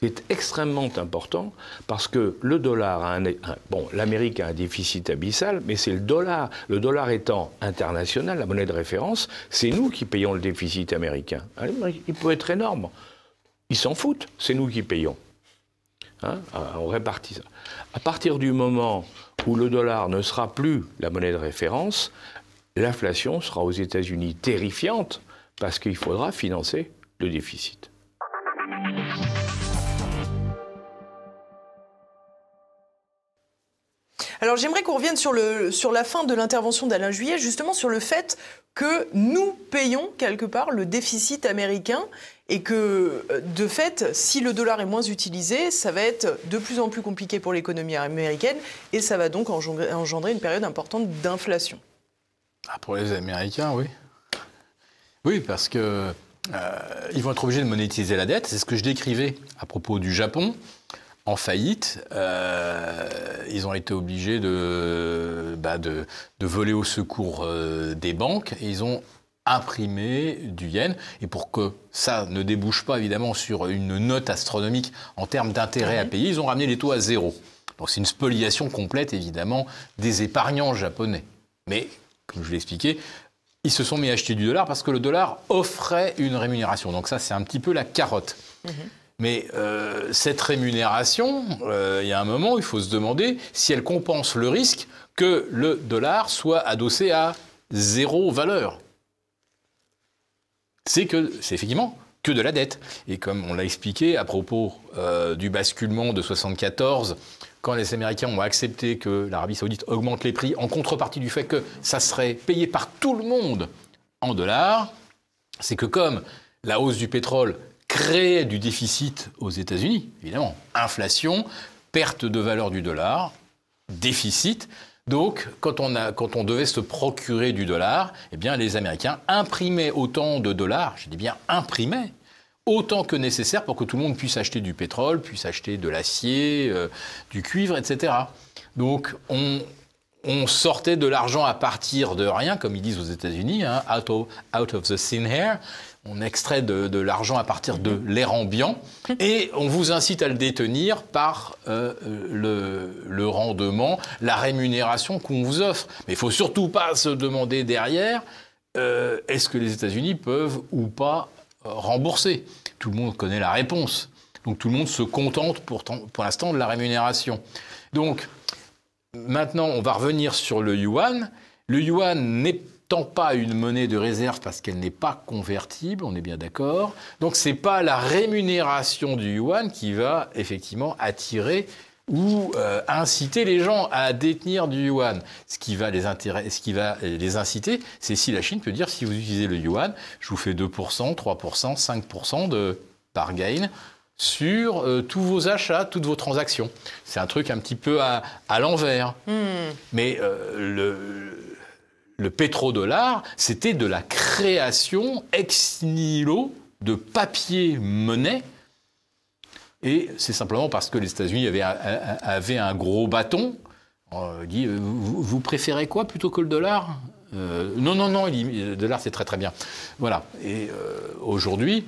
c'est extrêmement important parce que le dollar a un, bon, l'Amérique a un déficit abyssal, mais c'est le dollar. Le dollar étant international, la monnaie de référence, c'est nous qui payons le déficit américain. Hein, il peut être énorme. Ils s'en foutent, c'est nous qui payons. Hein, on répartit ça. À partir du moment où le dollar ne sera plus la monnaie de référence, l'inflation sera aux États-Unis terrifiante parce qu'il faudra financer le déficit. Alors j'aimerais qu'on revienne sur, sur la fin de l'intervention d'Alain Juillet, justement sur le fait que nous payons quelque part le déficit américain et que, euh, de fait, si le dollar est moins utilisé, ça va être de plus en plus compliqué pour l'économie américaine et ça va donc engendrer une période importante d'inflation. Ah, pour les Américains, oui. Oui, parce que euh, ils vont être obligés de monétiser la dette. C'est ce que je décrivais à propos du Japon. En faillite, euh, ils ont été obligés de, bah, de, voler au secours des banques. Et ils ont Imprimer du yen. Et pour que ça ne débouche pas évidemment sur une note astronomique en termes d'intérêt à payer, ils ont ramené les taux à zéro. Donc c'est une spoliation complète évidemment des épargnants japonais. Mais, comme je l'ai expliqué, ils se sont mis à acheter du dollar parce que le dollar offrait une rémunération. Donc ça c'est un petit peu la carotte. Mhm. Mais euh, cette rémunération, euh, il y a un moment, il faut se demander si elle compense le risque que le dollar soit adossé à zéro valeur c'est que c'est effectivement que de la dette. Et comme on l'a expliqué à propos euh, du basculement de 1974, quand les Américains ont accepté que l'Arabie saoudite augmente les prix en contrepartie du fait que ça serait payé par tout le monde en dollars, c'est que comme la hausse du pétrole créait du déficit aux États-Unis, évidemment, inflation, perte de valeur du dollar, déficit, donc, quand on, devait se procurer du dollar, eh bien, les Américains imprimaient autant de dollars, je dis bien imprimaient, autant que nécessaire pour que tout le monde puisse acheter du pétrole, puisse acheter de l'acier, euh, du cuivre, etc. Donc, on, sortait de l'argent à partir de rien, comme ils disent aux États-Unis, hein, out, of, the thin air, on extrait de, l'argent à partir de l'air ambiant et on vous incite à le détenir par euh, euh, le, rendement, la rémunération qu'on vous offre. Mais il faut surtout pas se demander derrière euh, est-ce que les États-Unis peuvent ou pas rembourser. Tout le monde connaît la réponse. Donc tout le monde se contente pour, pour l'instant de la rémunération. Donc maintenant, on va revenir sur le yuan. Le yuan n'est pas tant pas une monnaie de réserve parce qu'elle n'est pas convertible, on est bien d'accord. Donc ce n'est pas la rémunération du yuan qui va effectivement attirer ou euh, inciter les gens à détenir du yuan. Ce qui va les, ce qui va les inciter, c'est si la Chine peut dire si vous utilisez le yuan, je vous fais 2%, 3%, 5% de par gain sur euh, tous vos achats, toutes vos transactions. C'est un truc un petit peu à, à l'envers. Hmm. Mais euh, le le pétrodollar, c'était de la création ex nihilo de papier monnaie. Et c'est simplement parce que les États-Unis avaient, un gros bâton. Euh, On dit, vous, préférez quoi plutôt que le dollar euh, Non, non, non, le dollar c'est très très bien. Voilà. Et euh, aujourd'hui,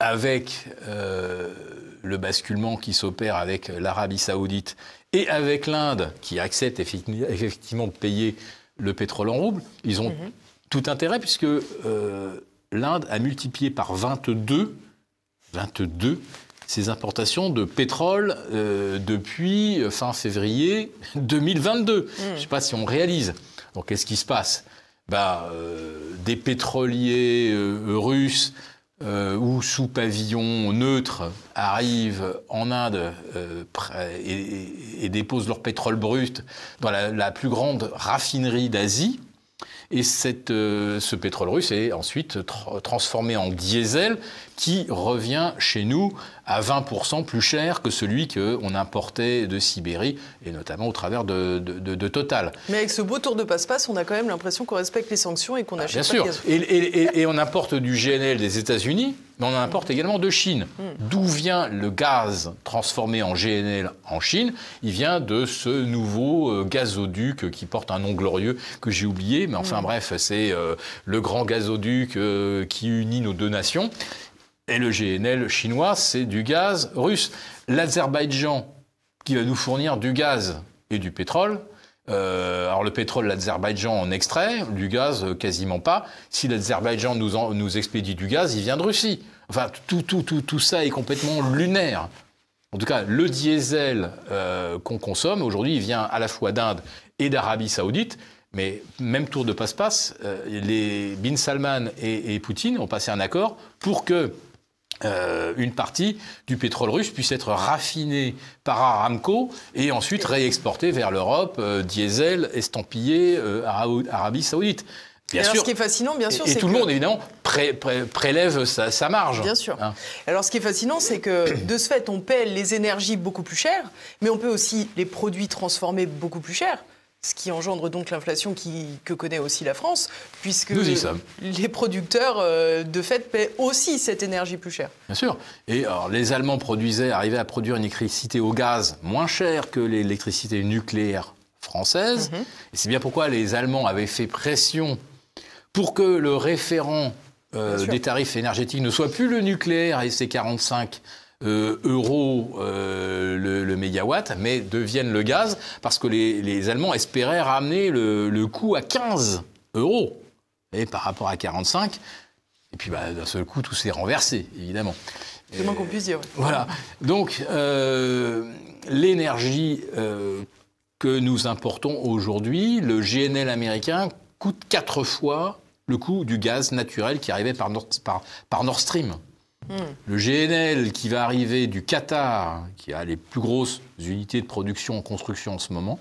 avec le basculement qui s'opère avec l'Arabie saoudite et avec l'Inde, qui accepte effectivement de payer le pétrole en rouble, ils ont mhm. tout intérêt puisque euh, l'Inde a multiplié par 22, 22 ses importations de pétrole euh, depuis euh, fin février 2022. Mhm. Je ne sais pas si on réalise. Donc qu'est-ce qui se passe bah, Des pétroliers russes euh, ou sous pavillon neutre arrivent en Inde euh, et, déposent leur pétrole brut dans la, plus grande raffinerie d'Asie. Et euh, ce pétrole russe est ensuite transformé en diesel qui revient chez nous à 20% plus cher que celui qu'on importait de Sibérie, et notamment au travers de, Total. Mais avec ce beau tour de passe-passe, on a quand même l'impression qu'on respecte les sanctions et qu'on ah, achète Bien sûr. et, et, et on importe du GNL des États-Unis, mais on en importe mm. également de Chine. Mm. D'où vient le gaz transformé en GNL en Chine Il vient de ce nouveau euh, gazoduc qui porte un nom glorieux que j'ai oublié, mais enfin mm. bref, c'est euh, le grand gazoduc euh, qui unit nos deux nations et le GNL chinois, c'est du gaz russe. L'Azerbaïdjan, qui va nous fournir du gaz et du pétrole, euh, alors le pétrole, l'Azerbaïdjan en extrait, du gaz euh, quasiment pas. Si l'Azerbaïdjan nous, nous expédie du gaz, il vient de Russie. Enfin, tout, tout, tout, tout ça est complètement lunaire. En tout cas, le diesel euh, qu'on consomme aujourd'hui, il vient à la fois d'Inde et d'Arabie saoudite. Mais même tour de passe-passe, les Bin Salman et, et Poutine ont passé un accord pour que euh, une partie du pétrole russe puisse être raffinée par Aramco et ensuite réexportée vers l'Europe, euh, diesel estampillé euh, Arabie saoudite. ce qui est fascinant, bien sûr, c'est Et tout le monde, évidemment, prélève sa, marge. Bien sûr. Hein. Alors, ce qui est fascinant, c'est que, de ce fait, on paie les énergies beaucoup plus chères, mais on peut aussi les produits transformés beaucoup plus chers. Ce qui engendre donc l'inflation que connaît aussi la France, puisque les producteurs, euh, de fait, paient aussi cette énergie plus chère. Bien sûr. Et les Allemands produisaient, arrivaient à produire une électricité au gaz moins chère que l'électricité nucléaire française. Mhm. Et c'est bien pourquoi les Allemands avaient fait pression pour que le référent euh, des tarifs énergétiques ne soit plus le nucléaire et ses 45 euh, euros euh, le, mégawatt, mais deviennent le gaz, parce que les, Allemands espéraient ramener le, le, coût à 15 euros, et par rapport à 45, et puis bah, d'un seul coup, tout s'est renversé, évidemment. C'est moins qu'on puisse dire. Voilà. Donc, euh, l'énergie que nous importons aujourd'hui, le GNL américain, coûte quatre fois le coût du gaz naturel qui arrivait par par, par Nord Stream. Le GNL qui va arriver du Qatar, qui a les plus grosses unités de production en construction en ce moment,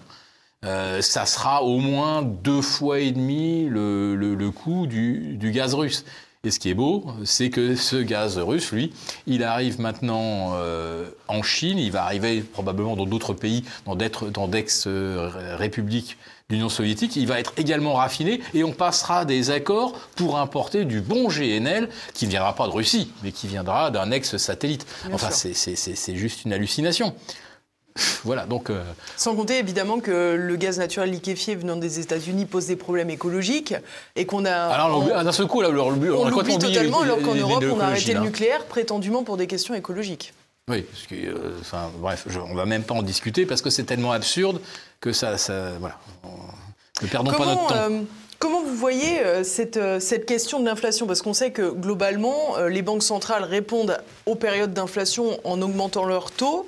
euh, ça sera au moins deux fois et demi le, le, coût du, du, gaz russe. Et ce qui est beau, c'est que ce gaz russe, lui, il arrive maintenant euh, en Chine, il va arriver probablement dans d'autres pays, dans d'ex-républiques euh, l'Union soviétique, il va être également raffiné et on passera des accords pour importer du bon GNL qui ne viendra pas de Russie, mais qui viendra d'un ex-satellite. Enfin, c'est juste une hallucination. Voilà, donc. Euh, Sans compter évidemment que le gaz naturel liquéfié venant des États-Unis pose des problèmes écologiques et qu'on a. Alors, ah ah, d'un seul coup, là, on, on, totalement, alors qu'en Europe, on a arrêté le nucléaire prétendument pour des questions écologiques. Oui, parce que, euh, enfin, bref, on ne va même pas en discuter parce que c'est tellement absurde que ça. voilà. ne perdons pas notre temps. Euh, comment vous voyez euh, cette, cette, question de l'inflation Parce qu'on sait que globalement, les banques centrales répondent aux périodes d'inflation en augmentant leurs taux.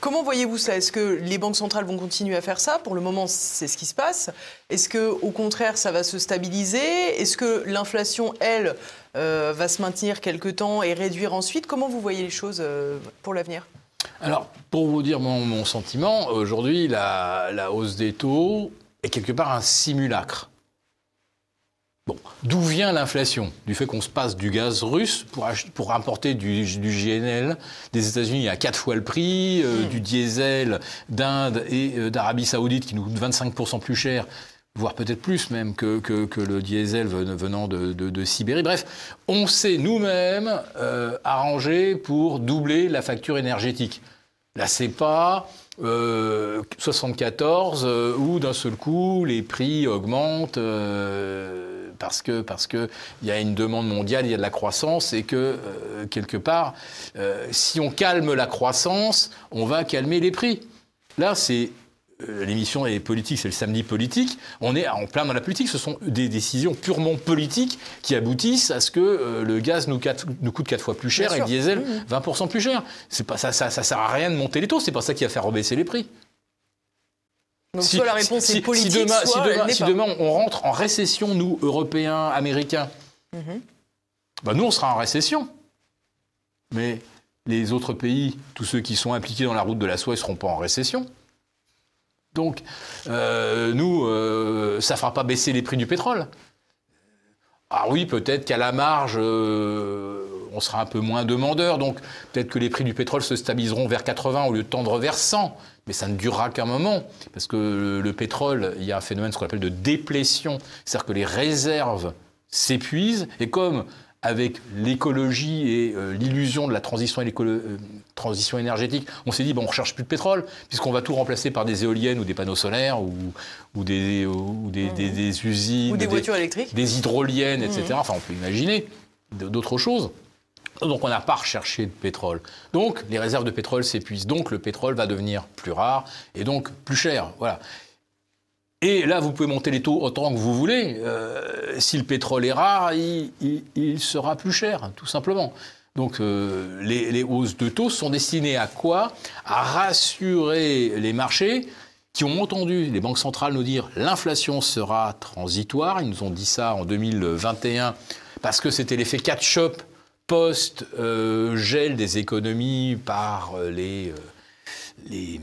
comment voyez-vous ça Est-ce que les banques centrales vont continuer à faire ça Pour le moment, c'est ce qui se passe. Est-ce que, au contraire, ça va se stabiliser Est-ce que l'inflation, elle, euh, va se maintenir quelque temps et réduire ensuite. Comment vous voyez les choses euh, pour l'avenir Alors, pour vous dire mon, sentiment, aujourd'hui, la, hausse des taux est quelque part un simulacre. Bon, d'où vient l'inflation Du fait qu'on se passe du gaz russe pour, pour importer du, GNL des États-Unis à 4 fois le prix, euh, hmm. du diesel d'Inde et d'Arabie saoudite qui nous coûte 25% plus cher voire peut-être plus même que, que, le diesel venant de, de, Sibérie. Bref, on s'est nous-mêmes euh, arrangé pour doubler la facture énergétique. La CEPA, euh, 74, ou euh, où d'un seul coup les prix augmentent euh, parce que parce que il y a une demande mondiale, il y a de la croissance et que quelque part, si on calme la croissance, on va calmer les prix. Là, c'est euh, l'émission est politique, c'est le samedi politique, on est en plein dans la politique. Ce sont des décisions purement politiques qui aboutissent à ce que euh, le gaz nous, coûte 4 fois plus cher et le diesel 20% mmh. plus cher. Pas, ça, ça, sert à rien de monter les taux, c'est pas ça qui va faire rebaisser les prix. Donc si, soit la réponse est politique, demain, on rentre en récession, nous, Européens, Américains, mmh. bah, nous, on sera en récession. Mais les autres pays, tous ceux qui sont impliqués dans la route de la soie, ne seront pas en récession. Donc, euh, nous, euh, ça ne fera pas baisser les prix du pétrole. Ah oui, peut-être qu'à la marge, euh, on sera un peu moins demandeur. Donc, peut-être que les prix du pétrole se stabiliseront vers 80 au lieu de tendre vers 100. Mais ça ne durera qu'un moment. Parce que le, pétrole, il y a un phénomène, qu'on appelle de déplétion. C'est-à-dire que les réserves s'épuisent. Et comme avec l'écologie et euh, l'illusion de la euh, transition, énergétique, on s'est dit, bon, on ne recherche plus de pétrole, puisqu'on va tout remplacer par des éoliennes ou des panneaux solaires ou, mmh. des, usines. Ou des, voitures électriques. Des hydroliennes, etc. Mmh. Enfin, on peut imaginer d'autres choses. Donc on n'a pas recherché de pétrole. Donc les réserves de pétrole s'épuisent. Donc le pétrole va devenir plus rare et donc plus cher. Voilà. Et là, vous pouvez monter les taux autant que vous voulez. Euh, si le pétrole est rare, il, sera plus cher, tout simplement. Donc euh, les, les, hausses de taux sont destinées à quoi À rassurer les marchés qui ont entendu les banques centrales nous dire l'inflation sera transitoire. Ils nous ont dit ça en 2021 parce que c'était l'effet catch-up post-gel euh, des économies par les, les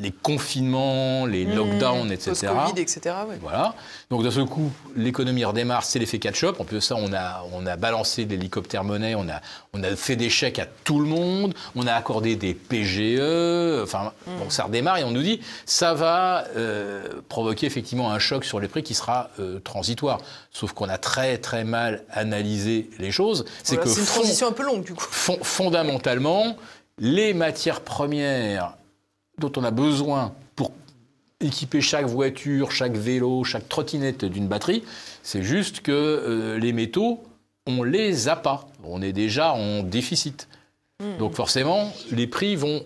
les confinements, les mmh. lockdowns, etc. etc. Covid, etc. Voilà. Donc d'un ce coup, l'économie redémarre, c'est l'effet catch-up. En plus de ça, on a, on a balancé l'hélicoptère monnaie, on a, on a fait des chèques à tout le monde, on a accordé des PGE. Enfin, bon, mmh. ça redémarre et on nous dit ça va euh, provoquer effectivement un choc sur les prix qui sera euh, transitoire. Sauf qu'on a très très mal analysé les choses. C'est que une transition un peu longue du coup. fondamentalement, les matières premières dont on a besoin pour équiper chaque voiture, chaque vélo, chaque trottinette d'une batterie, c'est juste que euh, les métaux, on les a pas. On est déjà en déficit. Hmm. Donc forcément, les prix vont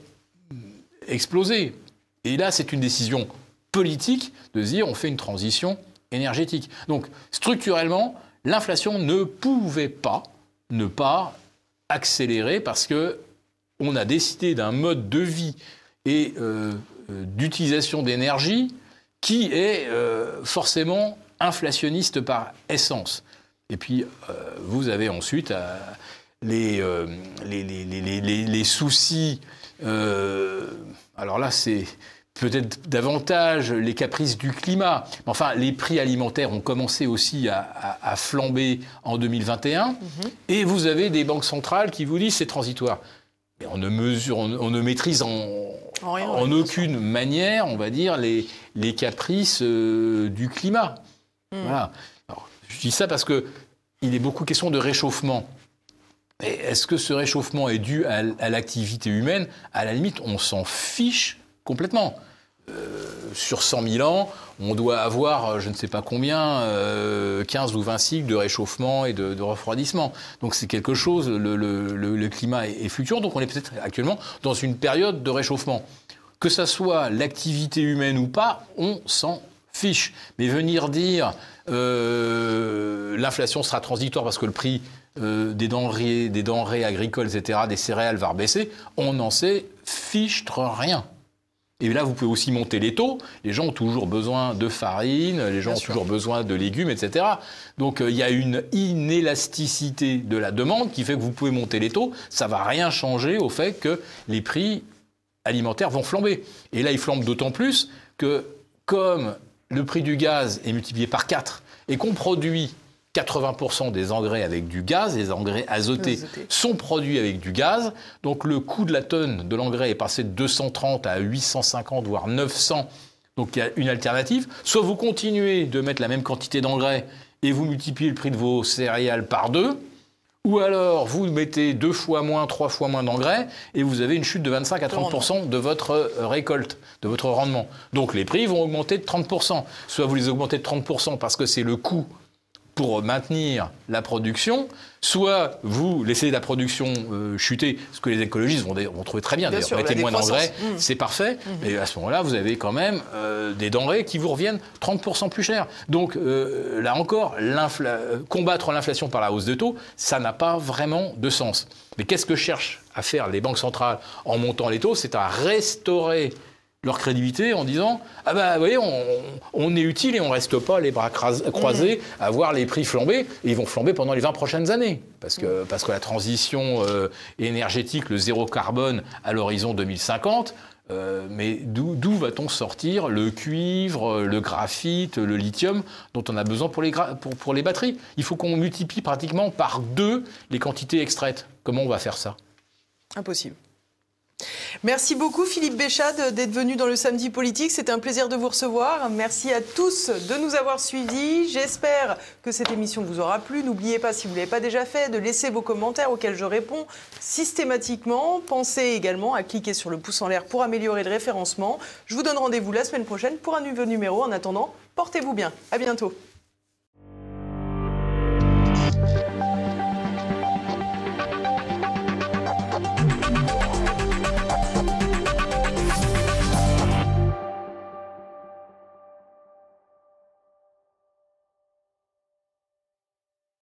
exploser. Et là, c'est une décision politique de dire on fait une transition énergétique. Donc structurellement, l'inflation ne pouvait pas ne pas accélérer parce que on a décidé d'un mode de vie et euh, euh, d'utilisation d'énergie qui est euh, forcément inflationniste par essence. Et puis, vous avez ensuite les, les, les, les, soucis. alors là, c'est peut-être davantage les caprices du climat. enfin, les prix alimentaires ont commencé aussi à, flamber en 2021. Mhm. Et vous avez des banques centrales qui vous disent c'est transitoire. Mais on ne mesure, on ne maîtrise en, en, aucune manière, on va dire, les, caprices euh, du climat. Hmm. je dis ça parce que il est beaucoup question de réchauffement. Est-ce que ce réchauffement est dû à l'activité humaine À la limite, on s'en fiche complètement. Euh, sur 100 000 ans, on doit avoir, euh, je ne sais pas combien, 15 euh, ou 20 cycles de réchauffement et de, refroidissement. Donc c'est quelque chose, le, climat est, futur, donc on est peut-être actuellement dans une période de réchauffement. Que ça soit l'activité humaine ou pas, on s'en fiche. Mais venir dire l'inflation sera transitoire parce que le prix des, denrées, des denrées agricoles, etc., des céréales va baisser, on n'en sait fichtre rien. Et là, vous pouvez aussi monter les taux. Les gens ont toujours besoin de farine, les gens ont toujours besoin de légumes, etc. Donc euh, il y a une inélasticité de la demande qui fait que vous pouvez monter les taux. Ça va rien changer au fait que les prix alimentaires vont flamber. Et là, ils flambent d'autant plus que comme le prix du gaz est multiplié par 4 et qu'on produit 80% des engrais avec du gaz, les engrais azotés, sont produits avec du gaz. Donc le coût de la tonne de l'engrais est passé de 230 à 850, voire 900. Donc il y a une alternative. Soit vous continuez de mettre la même quantité d'engrais et vous multipliez le prix de vos céréales par deux, ou alors vous mettez deux fois moins, trois fois moins d'engrais et vous avez une chute de 25 à 30 de votre euh, récolte, de votre rendement. Donc les prix vont augmenter de 30 Soit vous les augmentez de 30 parce que c'est le coût pour maintenir la production, soit vous laissez la production euh, chuter, ce que les écologistes vont, trouver très bien, d'ailleurs, mettez moins d'engrais, mmh. c'est parfait, mmh. mais à ce moment-là, vous avez quand même euh, des denrées qui vous reviennent 30% plus chères. Donc euh, là encore, combattre l'inflation par la hausse de taux, ça n'a pas vraiment de sens. Mais qu'est-ce que cherchent à faire les banques centrales en montant les taux C'est à restaurer leur crédibilité en disant Ah ben vous voyez, on, on est utile et on reste pas les bras croisés à voir les prix flamber. Et ils vont flamber pendant les 20 prochaines années. Parce que, parce que la transition euh, énergétique, le zéro carbone à l'horizon 2050, euh, mais d'où va-t-on sortir le cuivre, euh, le graphite, le lithium dont on a besoin pour les, pour, pour les batteries Il faut qu'on multiplie pratiquement par deux les quantités extraites. Comment on va faire ça Impossible. Merci beaucoup Philippe Béchade d'être venu dans le Samedi Politique. C'était un plaisir de vous recevoir. Merci à tous de nous avoir suivis. J'espère que cette émission vous aura plu. N'oubliez pas, si vous ne l'avez pas déjà fait, de laisser vos commentaires auxquels je réponds systématiquement. Pensez également à cliquer sur le pouce en l'air pour améliorer le référencement. Je vous donne rendez-vous la semaine prochaine pour un nouveau numéro. En attendant, portez-vous bien. À bientôt.